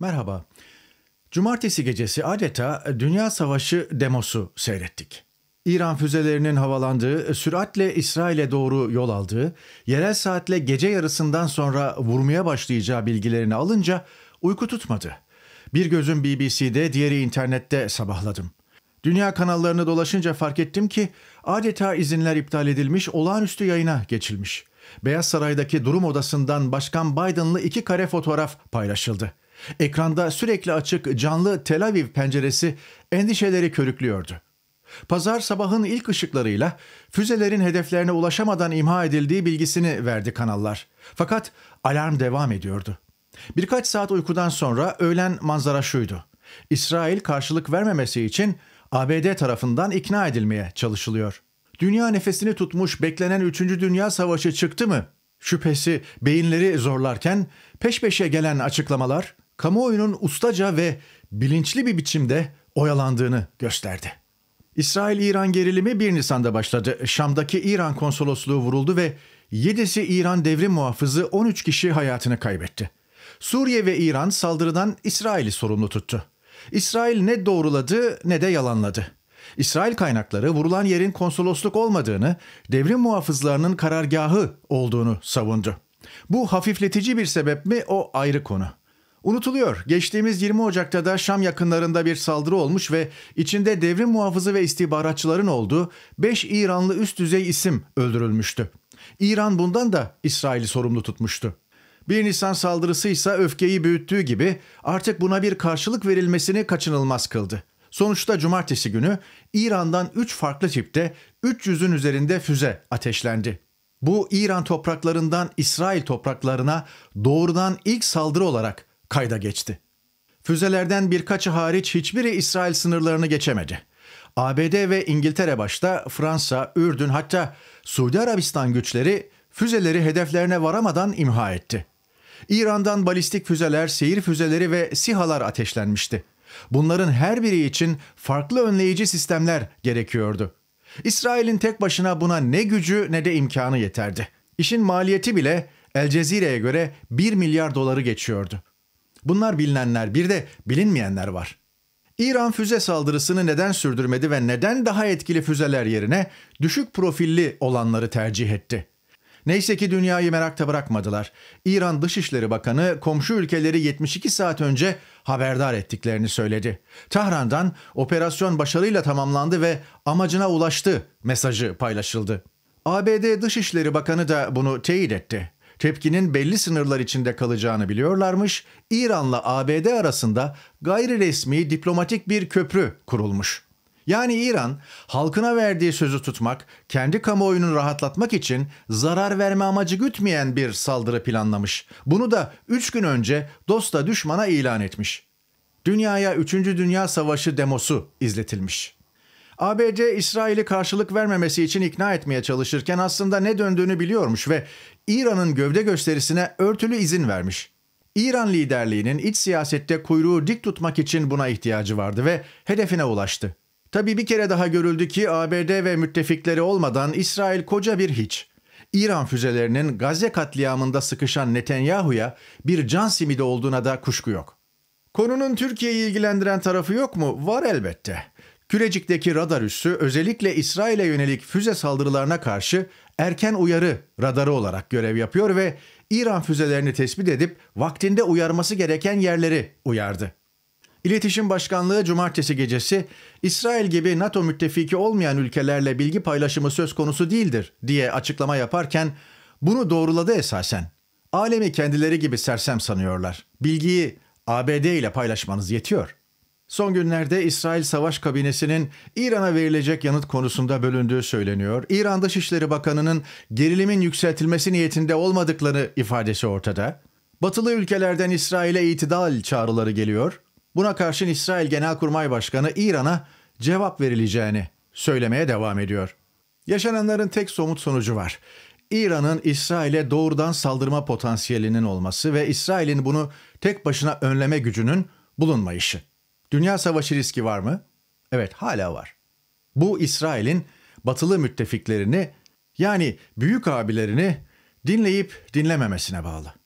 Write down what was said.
Merhaba. Cumartesi gecesi adeta Dünya Savaşı demosu seyrettik. İran füzelerinin havalandığı, süratle İsrail'e doğru yol aldığı, yerel saatle gece yarısından sonra vurmaya başlayacağı bilgilerini alınca uyku tutmadı. Bir gözüm BBC'de, diğeri internette sabahladım. Dünya kanallarını dolaşınca fark ettim ki adeta izinler iptal edilmiş, olağanüstü yayına geçilmiş.'' Beyaz Saray'daki durum odasından Başkan Biden'lı iki kare fotoğraf paylaşıldı. Ekranda sürekli açık canlı Tel Aviv penceresi endişeleri körüklüyordu. Pazar sabahın ilk ışıklarıyla füzelerin hedeflerine ulaşamadan imha edildiği bilgisini verdi kanallar. Fakat alarm devam ediyordu. Birkaç saat uykudan sonra öğlen manzara şuydu. İsrail karşılık vermemesi için ABD tarafından ikna edilmeye çalışılıyor. Dünya nefesini tutmuş beklenen 3. Dünya Savaşı çıktı mı? Şüphesi beyinleri zorlarken peş peşe gelen açıklamalar kamuoyunun ustaca ve bilinçli bir biçimde oyalandığını gösterdi. İsrail-İran gerilimi 1 Nisan'da başladı. Şam'daki İran konsolosluğu vuruldu ve 7'si İran devrim muhafızı 13 kişi hayatını kaybetti. Suriye ve İran saldırıdan İsrail'i sorumlu tuttu. İsrail ne doğruladı ne de yalanladı. İsrail kaynakları vurulan yerin konsolosluk olmadığını, devrim muhafızlarının karargahı olduğunu savundu. Bu hafifletici bir sebep mi o ayrı konu. Unutuluyor. Geçtiğimiz 20 Ocak'ta da Şam yakınlarında bir saldırı olmuş ve içinde devrim muhafızı ve istihbaratçıların olduğu 5 İranlı üst düzey isim öldürülmüştü. İran bundan da İsrail'i sorumlu tutmuştu. 1 Nisan saldırısı ise öfkeyi büyüttüğü gibi artık buna bir karşılık verilmesini kaçınılmaz kıldı. Sonuçta cumartesi günü İran'dan 3 farklı tipte 300'ün üzerinde füze ateşlendi. Bu İran topraklarından İsrail topraklarına doğrudan ilk saldırı olarak kayda geçti. Füzelerden birkaçı hariç hiçbiri İsrail sınırlarını geçemedi. ABD ve İngiltere başta Fransa, Ürdün hatta Suudi Arabistan güçleri füzeleri hedeflerine varamadan imha etti. İran'dan balistik füzeler, seyir füzeleri ve sihalar ateşlenmişti. Bunların her biri için farklı önleyici sistemler gerekiyordu. İsrail'in tek başına buna ne gücü ne de imkanı yeterdi. İşin maliyeti bile El Cezire'ye göre 1 milyar doları geçiyordu. Bunlar bilinenler bir de bilinmeyenler var. İran füze saldırısını neden sürdürmedi ve neden daha etkili füzeler yerine düşük profilli olanları tercih etti? Neyse ki dünyayı merakta bırakmadılar. İran Dışişleri Bakanı komşu ülkeleri 72 saat önce haberdar ettiklerini söyledi. Tahran'dan operasyon başarıyla tamamlandı ve amacına ulaştı mesajı paylaşıldı. ABD Dışişleri Bakanı da bunu teyit etti tepkinin belli sınırlar içinde kalacağını biliyorlarmış, İran'la ABD arasında gayri resmi diplomatik bir köprü kurulmuş. Yani İran halkına verdiği sözü tutmak, kendi kamuoyunu rahatlatmak için zarar verme amacı gütmeyen bir saldırı planlamış. Bunu da 3 gün önce dosta düşmana ilan etmiş. Dünyaya 3. Dünya Savaşı demosu izletilmiş. ABD İsrail'i karşılık vermemesi için ikna etmeye çalışırken aslında ne döndüğünü biliyormuş ve İran'ın gövde gösterisine örtülü izin vermiş. İran liderliğinin iç siyasette kuyruğu dik tutmak için buna ihtiyacı vardı ve hedefine ulaştı. Tabi bir kere daha görüldü ki ABD ve müttefikleri olmadan İsrail koca bir hiç. İran füzelerinin Gazze katliamında sıkışan Netanyahu'ya bir can simidi olduğuna da kuşku yok. Konunun Türkiye'yi ilgilendiren tarafı yok mu? Var elbette. Kürecik'teki radar üssü özellikle İsrail'e yönelik füze saldırılarına karşı erken uyarı radarı olarak görev yapıyor ve İran füzelerini tespit edip vaktinde uyarması gereken yerleri uyardı. İletişim Başkanlığı cumartesi gecesi İsrail gibi NATO müttefiki olmayan ülkelerle bilgi paylaşımı söz konusu değildir diye açıklama yaparken bunu doğruladı esasen. Alemi kendileri gibi sersem sanıyorlar. Bilgiyi ABD ile paylaşmanız yetiyor. Son günlerde İsrail Savaş Kabinesi'nin İran'a verilecek yanıt konusunda bölündüğü söyleniyor. İran Dışişleri Bakanı'nın gerilimin yükseltilmesi niyetinde olmadıkları ifadesi ortada. Batılı ülkelerden İsrail'e itidal çağrıları geliyor. Buna karşın İsrail Genelkurmay Başkanı İran'a cevap verileceğini söylemeye devam ediyor. Yaşananların tek somut sonucu var. İran'ın İsrail'e doğrudan saldırma potansiyelinin olması ve İsrail'in bunu tek başına önleme gücünün bulunmayışı. Dünya savaşı riski var mı? Evet, hala var. Bu İsrail'in batılı müttefiklerini yani büyük abilerini dinleyip dinlememesine bağlı.